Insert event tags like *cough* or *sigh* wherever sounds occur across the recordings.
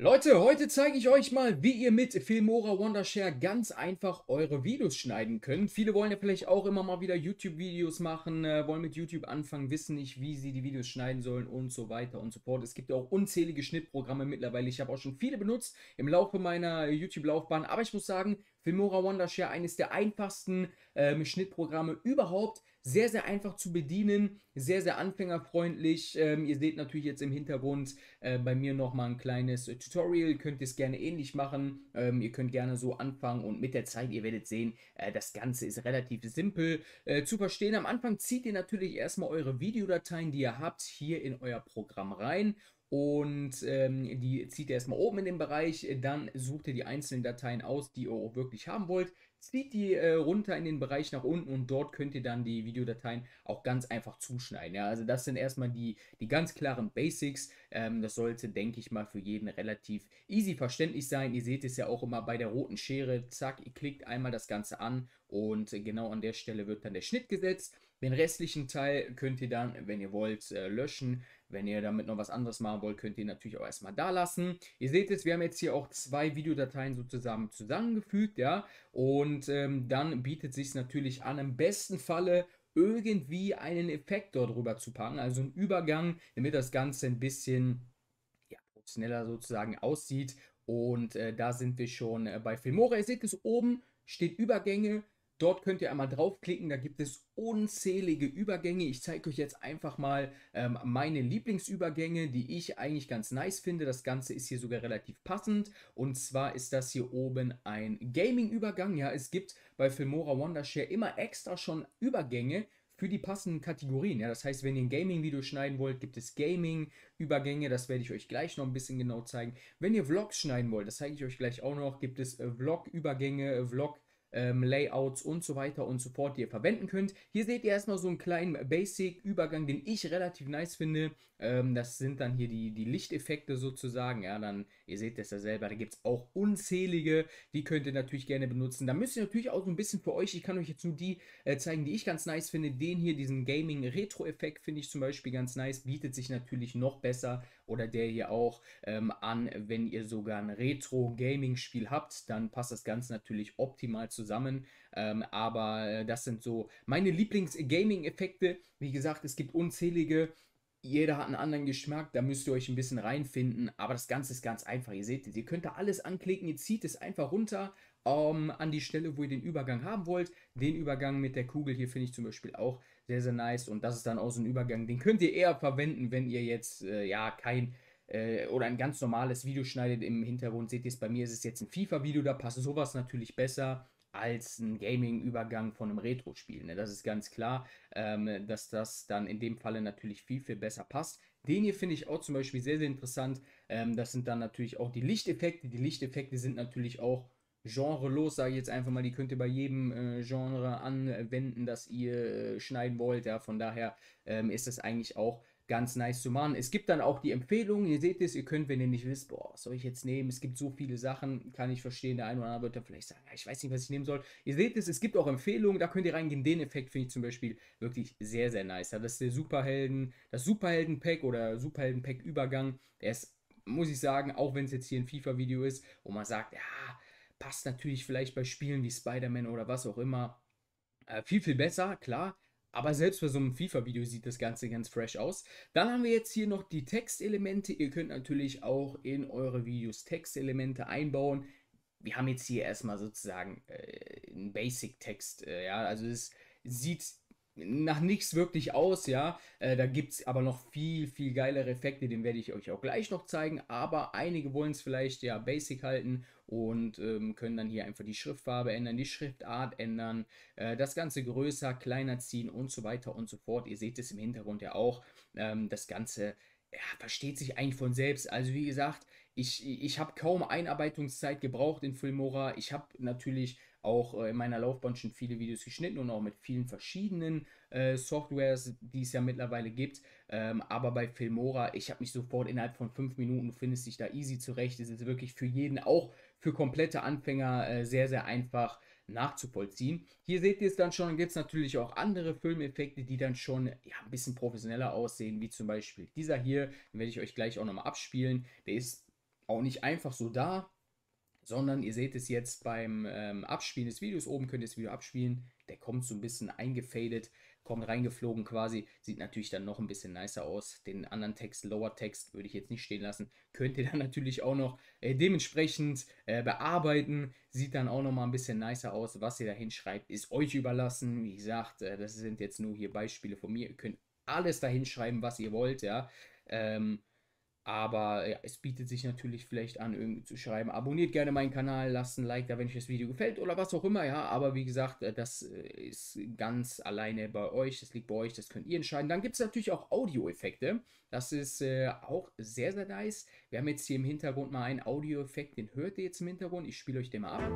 Leute, heute zeige ich euch mal, wie ihr mit Filmora Wondershare ganz einfach eure Videos schneiden könnt. Viele wollen ja vielleicht auch immer mal wieder YouTube-Videos machen, äh, wollen mit YouTube anfangen, wissen nicht, wie sie die Videos schneiden sollen und so weiter und so fort. Es gibt ja auch unzählige Schnittprogramme mittlerweile. Ich habe auch schon viele benutzt im Laufe meiner YouTube-Laufbahn, aber ich muss sagen, Filmora Wondershare, eines der einfachsten ähm, Schnittprogramme überhaupt. Sehr, sehr einfach zu bedienen, sehr, sehr anfängerfreundlich. Ähm, ihr seht natürlich jetzt im Hintergrund äh, bei mir nochmal ein kleines äh, Tutorial. Könnt ihr es gerne ähnlich machen. Ähm, ihr könnt gerne so anfangen und mit der Zeit, ihr werdet sehen, äh, das Ganze ist relativ simpel äh, zu verstehen. Am Anfang zieht ihr natürlich erstmal eure Videodateien, die ihr habt, hier in euer Programm rein und ähm, die zieht ihr erstmal oben in den Bereich, dann sucht ihr die einzelnen Dateien aus, die ihr auch wirklich haben wollt, zieht die äh, runter in den Bereich nach unten und dort könnt ihr dann die Videodateien auch ganz einfach zuschneiden. Ja, also das sind erstmal die, die ganz klaren Basics. Ähm, das sollte, denke ich mal, für jeden relativ easy verständlich sein. Ihr seht es ja auch immer bei der roten Schere. Zack, ihr klickt einmal das Ganze an und genau an der Stelle wird dann der Schnitt gesetzt. Den restlichen Teil könnt ihr dann, wenn ihr wollt, äh, löschen. Wenn ihr damit noch was anderes machen wollt, könnt ihr natürlich auch erstmal da lassen. Ihr seht es, wir haben jetzt hier auch zwei Videodateien sozusagen zusammengefügt, ja. Und ähm, dann bietet sich natürlich an, im besten Falle irgendwie einen Effekt dort rüber zu packen, also einen Übergang, damit das Ganze ein bisschen ja, professioneller sozusagen aussieht. Und äh, da sind wir schon äh, bei Filmora. Ihr seht es oben, steht Übergänge Dort könnt ihr einmal draufklicken, da gibt es unzählige Übergänge. Ich zeige euch jetzt einfach mal ähm, meine Lieblingsübergänge, die ich eigentlich ganz nice finde. Das Ganze ist hier sogar relativ passend. Und zwar ist das hier oben ein Gaming-Übergang. Ja, es gibt bei Filmora Wondershare immer extra schon Übergänge, für die passenden Kategorien. Ja, das heißt, wenn ihr ein Gaming-Video schneiden wollt, gibt es Gaming-Übergänge. Das werde ich euch gleich noch ein bisschen genau zeigen. Wenn ihr Vlogs schneiden wollt, das zeige ich euch gleich auch noch, gibt es äh, Vlog-Übergänge, Vlog-Übergänge ähm, Layouts und so weiter und so fort, die ihr verwenden könnt. Hier seht ihr erstmal so einen kleinen Basic-Übergang, den ich relativ nice finde. Ähm, das sind dann hier die, die Lichteffekte sozusagen. Ja, dann, ihr seht das ja selber, da gibt es auch unzählige, die könnt ihr natürlich gerne benutzen. Da müsst ihr natürlich auch so ein bisschen für euch, ich kann euch jetzt nur die äh, zeigen, die ich ganz nice finde. Den hier, diesen Gaming-Retro-Effekt finde ich zum Beispiel ganz nice, bietet sich natürlich noch besser oder der hier auch ähm, an, wenn ihr sogar ein Retro-Gaming-Spiel habt, dann passt das Ganze natürlich optimal zusammen. Ähm, aber äh, das sind so meine Lieblings-Gaming-Effekte. Wie gesagt, es gibt unzählige. Jeder hat einen anderen Geschmack, da müsst ihr euch ein bisschen reinfinden. Aber das Ganze ist ganz einfach. Ihr seht, ihr könnt da alles anklicken, ihr zieht es einfach runter, ähm, an die Stelle, wo ihr den Übergang haben wollt. Den Übergang mit der Kugel hier finde ich zum Beispiel auch sehr, sehr nice. Und das ist dann auch so ein Übergang, den könnt ihr eher verwenden, wenn ihr jetzt äh, ja kein äh, oder ein ganz normales Video schneidet im Hintergrund. Seht ihr es, bei mir ist es jetzt ein FIFA-Video, da passt sowas natürlich besser als ein Gaming-Übergang von einem Retro-Spiel. Ne? Das ist ganz klar, ähm, dass das dann in dem Falle natürlich viel, viel besser passt. Den hier finde ich auch zum Beispiel sehr, sehr interessant. Ähm, das sind dann natürlich auch die Lichteffekte. Die Lichteffekte sind natürlich auch genrelos, sage ich jetzt einfach mal, die könnt ihr bei jedem äh, Genre anwenden, das ihr äh, schneiden wollt. Ja, von daher ähm, ist das eigentlich auch ganz nice zu machen. Es gibt dann auch die Empfehlungen, ihr seht es, ihr könnt, wenn ihr nicht wisst, boah, soll ich jetzt nehmen? Es gibt so viele Sachen, kann ich verstehen, der eine oder andere wird dann vielleicht sagen, ja, ich weiß nicht, was ich nehmen soll. Ihr seht es, es gibt auch Empfehlungen, da könnt ihr reingehen. Den Effekt finde ich zum Beispiel wirklich sehr, sehr nice. das ist der Superhelden, das Superhelden-Pack oder Superhelden-Pack-Übergang, der ist muss ich sagen, auch wenn es jetzt hier ein FIFA-Video ist, wo man sagt, ja, passt natürlich vielleicht bei Spielen wie Spider-Man oder was auch immer äh, viel, viel besser, klar. Aber selbst für so ein FIFA-Video sieht das Ganze ganz fresh aus. Dann haben wir jetzt hier noch die Textelemente. Ihr könnt natürlich auch in eure Videos Textelemente einbauen. Wir haben jetzt hier erstmal sozusagen äh, einen Basic-Text. Äh, ja, also es sieht nach nichts wirklich aus, ja. Äh, da gibt es aber noch viel, viel geilere Effekte, den werde ich euch auch gleich noch zeigen. Aber einige wollen es vielleicht ja basic halten und ähm, können dann hier einfach die Schriftfarbe ändern, die Schriftart ändern, äh, das Ganze größer, kleiner ziehen und so weiter und so fort. Ihr seht es im Hintergrund ja auch. Ähm, das Ganze ja, versteht sich eigentlich von selbst. Also wie gesagt, ich, ich habe kaum Einarbeitungszeit gebraucht in Filmora. Ich habe natürlich auch äh, in meiner Laufbahn schon viele Videos geschnitten und auch mit vielen verschiedenen äh, Softwares, die es ja mittlerweile gibt. Ähm, aber bei Filmora, ich habe mich sofort innerhalb von fünf Minuten, du findest dich da easy zurecht. Es ist wirklich für jeden, auch für komplette Anfänger, äh, sehr, sehr einfach nachzuvollziehen. Hier seht ihr es dann schon, gibt es natürlich auch andere Filmeffekte, die dann schon ja, ein bisschen professioneller aussehen, wie zum Beispiel dieser hier, den werde ich euch gleich auch nochmal abspielen. Der ist auch nicht einfach so da, sondern ihr seht es jetzt beim ähm, Abspielen des Videos. Oben könnt ihr das Video abspielen. Der kommt so ein bisschen eingefadet, kommt reingeflogen quasi. Sieht natürlich dann noch ein bisschen nicer aus. Den anderen Text, Lower Text, würde ich jetzt nicht stehen lassen. Könnt ihr *laughs* dann natürlich auch noch äh, dementsprechend äh, bearbeiten. Sieht dann auch noch mal ein bisschen nicer aus. Was ihr da hinschreibt, ist euch überlassen. Wie gesagt, äh, das sind jetzt nur hier Beispiele von mir. Ihr könnt alles da hinschreiben, was ihr wollt, ja. Ähm, aber ja, es bietet sich natürlich vielleicht an, irgendwie zu schreiben. Abonniert gerne meinen Kanal, lasst ein Like da, wenn euch das Video gefällt oder was auch immer, ja. Aber wie gesagt, äh, das äh, ist ganz alleine bei euch. Das liegt bei euch, das könnt ihr entscheiden. Dann gibt es natürlich auch Audioeffekte. Das ist äh, auch sehr, sehr nice. Wir haben jetzt hier im Hintergrund mal einen Audioeffekt, den hört ihr jetzt im Hintergrund. Ich spiele euch den mal ab.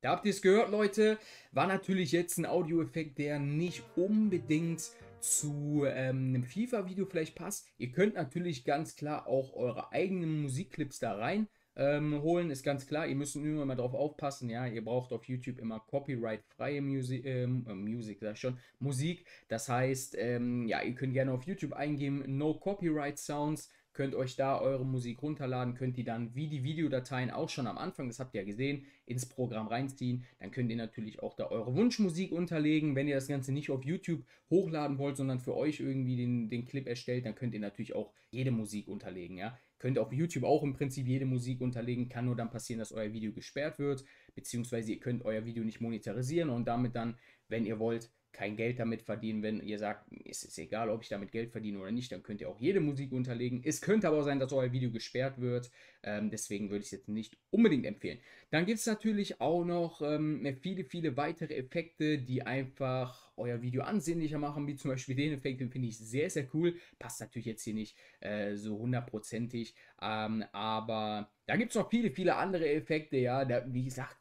Da habt ihr es gehört, Leute. War natürlich jetzt ein Audioeffekt, der nicht unbedingt zu ähm, einem FIFA-Video vielleicht passt. Ihr könnt natürlich ganz klar auch eure eigenen Musikclips da rein ähm, holen, ist ganz klar. Ihr müsst nur immer drauf aufpassen, ja. Ihr braucht auf YouTube immer copyright-freie Musik, ähm, äh, Musik, sag ich schon, Musik. Das heißt, ähm, ja, ihr könnt gerne auf YouTube eingeben, No Copyright Sounds könnt euch da eure Musik runterladen, könnt die dann wie die Videodateien auch schon am Anfang, das habt ihr ja gesehen, ins Programm reinziehen. Dann könnt ihr natürlich auch da eure Wunschmusik unterlegen. Wenn ihr das Ganze nicht auf YouTube hochladen wollt, sondern für euch irgendwie den, den Clip erstellt, dann könnt ihr natürlich auch jede Musik unterlegen, ja. Könnt auf YouTube auch im Prinzip jede Musik unterlegen, kann nur dann passieren, dass euer Video gesperrt wird, beziehungsweise ihr könnt euer Video nicht monetarisieren und damit dann, wenn ihr wollt, kein Geld damit verdienen. Wenn ihr sagt, es ist egal, ob ich damit Geld verdiene oder nicht, dann könnt ihr auch jede Musik unterlegen. Es könnte aber auch sein, dass euer Video gesperrt wird. Ähm, deswegen würde ich es jetzt nicht unbedingt empfehlen. Dann gibt es natürlich auch noch ähm, viele, viele weitere Effekte, die einfach euer Video ansehnlicher machen, wie zum Beispiel den Effekt, den finde ich sehr, sehr cool. Passt natürlich jetzt hier nicht äh, so hundertprozentig, ähm, aber da gibt es noch viele, viele andere Effekte, ja, da, wie gesagt,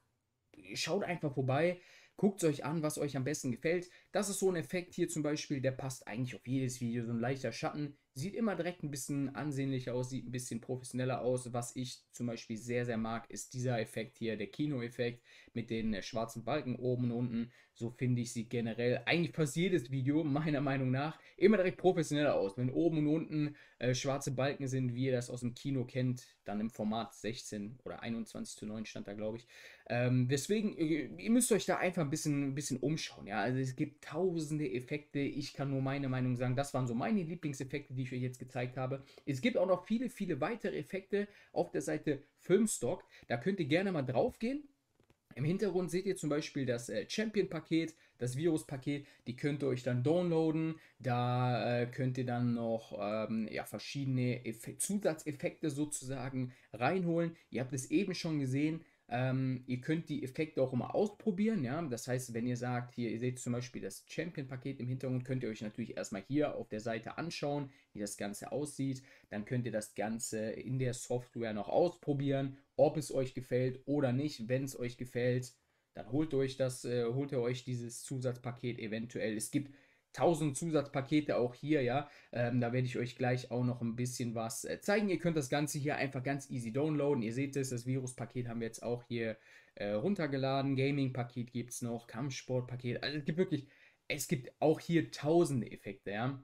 schaut einfach vorbei. Guckt euch an, was euch am besten gefällt. Das ist so ein Effekt hier zum Beispiel, der passt eigentlich auf jedes Video. So ein leichter Schatten sieht immer direkt ein bisschen ansehnlicher aus, sieht ein bisschen professioneller aus. Was ich zum Beispiel sehr, sehr mag, ist dieser Effekt hier, der Kino-Effekt mit den äh, schwarzen Balken oben und unten so finde ich sie generell. Eigentlich passt jedes Video meiner Meinung nach immer direkt professioneller aus. Wenn oben und unten äh, schwarze Balken sind, wie ihr das aus dem Kino kennt, dann im Format 16 oder 21 zu 9 stand da, glaube ich. Ähm, deswegen, äh, ihr, müsst euch da einfach ein bisschen, ein bisschen umschauen. Ja? Also es gibt tausende Effekte. Ich kann nur meine Meinung sagen, das waren so meine Lieblingseffekte, die ich euch jetzt gezeigt habe. Es gibt auch noch viele, viele weitere Effekte auf der Seite Filmstock. Da könnt ihr gerne mal drauf gehen im Hintergrund seht ihr zum Beispiel das äh, Champion-Paket, das Virus-Paket, die könnt ihr euch dann downloaden. Da äh, könnt ihr dann noch ähm, ja, verschiedene Eff Zusatzeffekte sozusagen reinholen. Ihr habt es eben schon gesehen, ähm, ihr könnt die Effekte auch immer ausprobieren, ja. Das heißt, wenn ihr sagt, hier, ihr seht zum Beispiel das Champion-Paket im Hintergrund, könnt ihr euch natürlich erstmal hier auf der Seite anschauen, wie das Ganze aussieht. Dann könnt ihr das Ganze in der Software noch ausprobieren, ob es euch gefällt oder nicht. Wenn es euch gefällt, dann holt euch das, äh, holt ihr euch dieses Zusatzpaket eventuell. Es gibt 1000 Zusatzpakete auch hier, ja. Ähm, da werde ich euch gleich auch noch ein bisschen was äh, zeigen. Ihr könnt das Ganze hier einfach ganz easy downloaden. Ihr seht es, das Viruspaket haben wir jetzt auch hier äh, runtergeladen. Gaming-Paket gibt es noch, Kampfsport-Paket. Also es gibt wirklich, es gibt auch hier tausende Effekte, ja.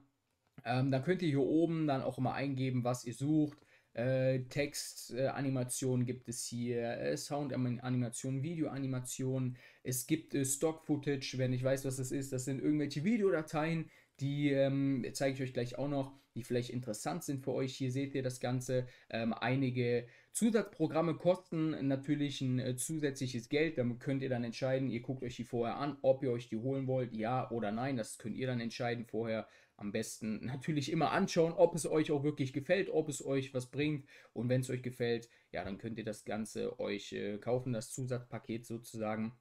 Ähm, dann könnt ihr hier oben dann auch immer eingeben, was ihr sucht. Äh, Textanimationen äh, gibt es hier, äh, Soundanimationen, Videoanimationen. Es gibt äh, Stock-Footage, wenn ich weiß, was das ist. Das sind irgendwelche Videodateien, die ähm, zeige ich euch gleich auch noch die vielleicht interessant sind für euch. Hier seht ihr das Ganze. Ähm, einige Zusatzprogramme kosten natürlich ein äh, zusätzliches Geld. Damit könnt ihr dann entscheiden, ihr guckt euch die vorher an, ob ihr euch die holen wollt, ja oder nein. Das könnt ihr dann entscheiden vorher. Am besten *laughs* natürlich immer anschauen, ob es euch auch wirklich gefällt, ob es euch was bringt. Und wenn es euch gefällt, ja, dann könnt ihr das Ganze euch äh, kaufen, das Zusatzpaket sozusagen.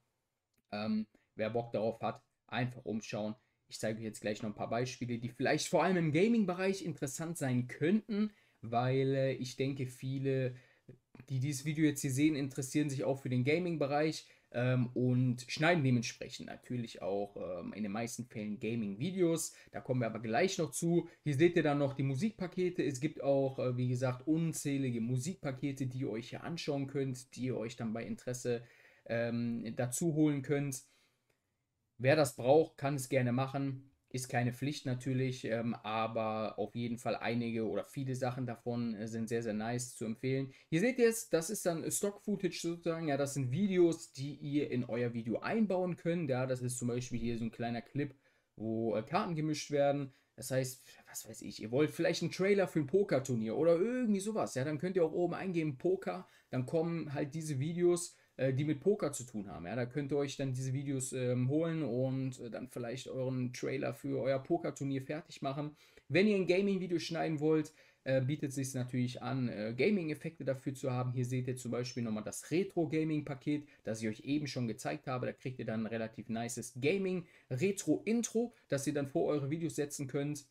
Ähm, wer Bock darauf hat, einfach umschauen. Ich zeige euch jetzt gleich noch ein paar Beispiele, die vielleicht vor allem im Gaming-Bereich interessant sein könnten, weil äh, ich denke, viele, die dieses Video jetzt hier sehen, interessieren sich auch für den Gaming-Bereich ähm, und schneiden dementsprechend natürlich auch ähm, in den meisten Fällen Gaming-Videos. Da kommen wir aber gleich noch zu. Hier seht ihr dann noch die Musikpakete. Es gibt auch, äh, wie gesagt, unzählige Musikpakete, die ihr euch hier anschauen könnt, die ihr euch dann bei Interesse ähm, dazu holen könnt. Wer das braucht, kann es gerne machen. Ist keine Pflicht natürlich, ähm, aber auf jeden Fall einige oder viele Sachen davon äh, sind sehr, sehr nice zu empfehlen. Hier seht ihr es, das ist dann Stock-Footage sozusagen. Ja, das sind Videos, die ihr in euer Video einbauen könnt. Ja, das ist zum Beispiel hier so ein kleiner Clip, wo äh, Karten gemischt werden. Das heißt, was weiß ich, ihr wollt vielleicht einen Trailer für ein Pokerturnier oder irgendwie sowas. Ja, dann könnt ihr auch oben eingeben Poker. Dann kommen halt diese Videos äh, die mit Poker zu tun haben. Ja, da könnt ihr euch dann diese Videos ähm, holen und äh, dann vielleicht euren Trailer für euer Pokerturnier fertig machen. Wenn ihr ein Gaming-Video schneiden wollt, äh, bietet es sich natürlich an, äh, Gaming-Effekte dafür zu haben. Hier seht ihr zum Beispiel nochmal das Retro-Gaming-Paket, das ich euch eben schon gezeigt habe. Da kriegt ihr dann ein relativ nices Gaming-Retro-Intro, das ihr dann vor eure Videos setzen könnt.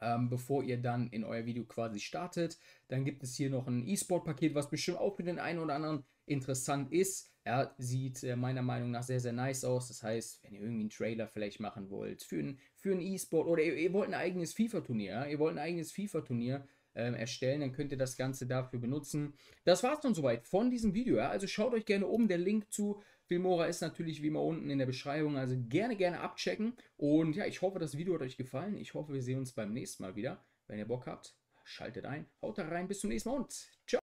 Ähm, bevor ihr dann in euer Video quasi startet. Dann gibt es hier noch ein E-Sport-Paket, was bestimmt auch für den einen oder anderen interessant ist. Ja, sieht äh, meiner Meinung nach sehr, sehr nice aus. Das heißt, wenn ihr irgendwie einen Trailer vielleicht machen wollt für einen für E-Sport oder ihr, ihr, wollt ein eigenes FIFA-Turnier, ja? ihr wollt ein eigenes FIFA-Turnier ähm, erstellen, dann könnt ihr das Ganze dafür benutzen. Das war's dann soweit von diesem Video. Ja? Also schaut euch gerne oben, der Link zu Filmora ist natürlich wie immer unten in der Beschreibung, also gerne, gerne abchecken. Und ja, ich hoffe, das Video hat euch gefallen. Ich hoffe, wir sehen uns beim nächsten Mal wieder. Wenn ihr Bock habt, schaltet ein, haut da rein, bis zum nächsten Mal und ciao.